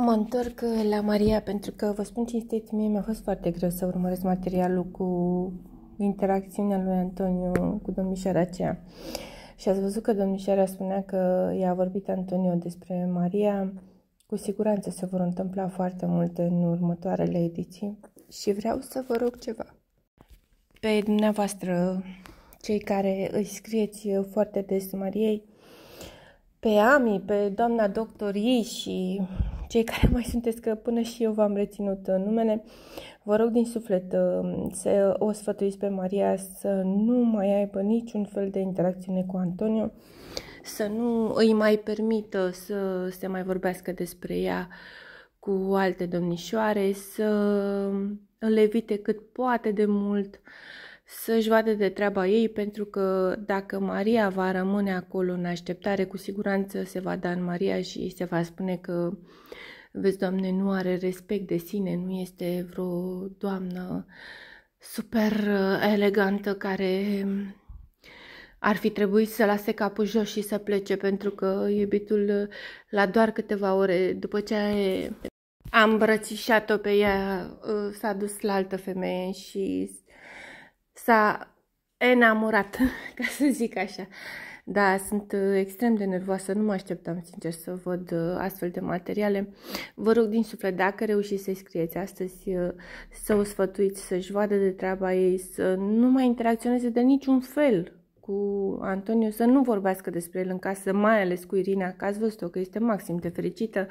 Mă întorc uh, la Maria pentru că vă spun cinstit, mie mi-a fost foarte greu să urmăresc materialul cu interacțiunea lui Antonio cu domnișoara aceea. Și ați văzut că domnișoara spunea că i-a vorbit Antonio despre Maria. Cu siguranță se vor întâmpla foarte multe în următoarele ediții și vreau să vă rog ceva. Pe dumneavoastră, cei care îi scrieți uh, foarte des Mariei, pe Ami, pe doamna doctorii și cei care mai sunteți, că până și eu v-am reținut uh, numele, vă rog din suflet uh, să o sfătuiți pe Maria să nu mai aibă niciun fel de interacțiune cu Antonio, să nu îi mai permită să se mai vorbească despre ea cu alte domnișoare, să îl evite cât poate de mult, să-și vadă de treaba ei, pentru că dacă Maria va rămâne acolo în așteptare, cu siguranță se va da în Maria și se va spune că, vezi, Doamne, nu are respect de sine, nu este vreo doamnă super uh, elegantă care um, ar fi trebuit să lase capul jos și să plece, pentru că iubitul, uh, la doar câteva ore după ce a îmbrățișat-o pe ea, uh, s-a dus la altă femeie și s-a enamorat, ca să zic așa. Da, sunt uh, extrem de nervoasă, nu mă așteptam sincer să văd uh, astfel de materiale. Vă rog din suflet, dacă reușiți să-i scrieți astăzi, uh, să o sfătuiți, să-și vadă de treaba ei, să nu mai interacționeze de niciun fel cu Antonio, să nu vorbească despre el în casă, mai ales cu Irina, că ați văzut-o că este maxim de fericită,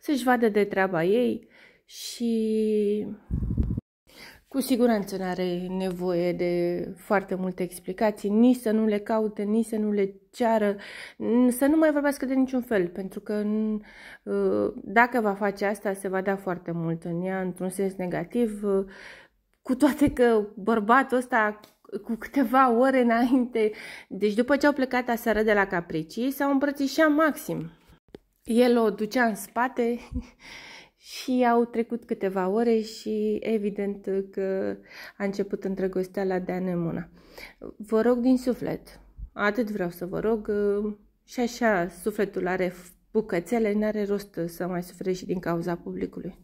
să-și vadă de treaba ei și cu siguranță nu are nevoie de foarte multe explicații, nici să nu le caute, nici să nu le ceară, să nu mai vorbească de niciun fel, pentru că uh, dacă va face asta, se va da foarte mult în ea, într-un sens negativ, uh, cu toate că bărbatul ăsta cu câteva ore înainte, deci după ce au plecat aseară de la Capricii, s-au îmbrățișat maxim. El o ducea în spate și au trecut câteva ore și evident că a început îndrăgosteala de nemuna. Vă rog din suflet, atât vreau să vă rog, și așa sufletul are bucățele, n-are rost să mai sufere și din cauza publicului.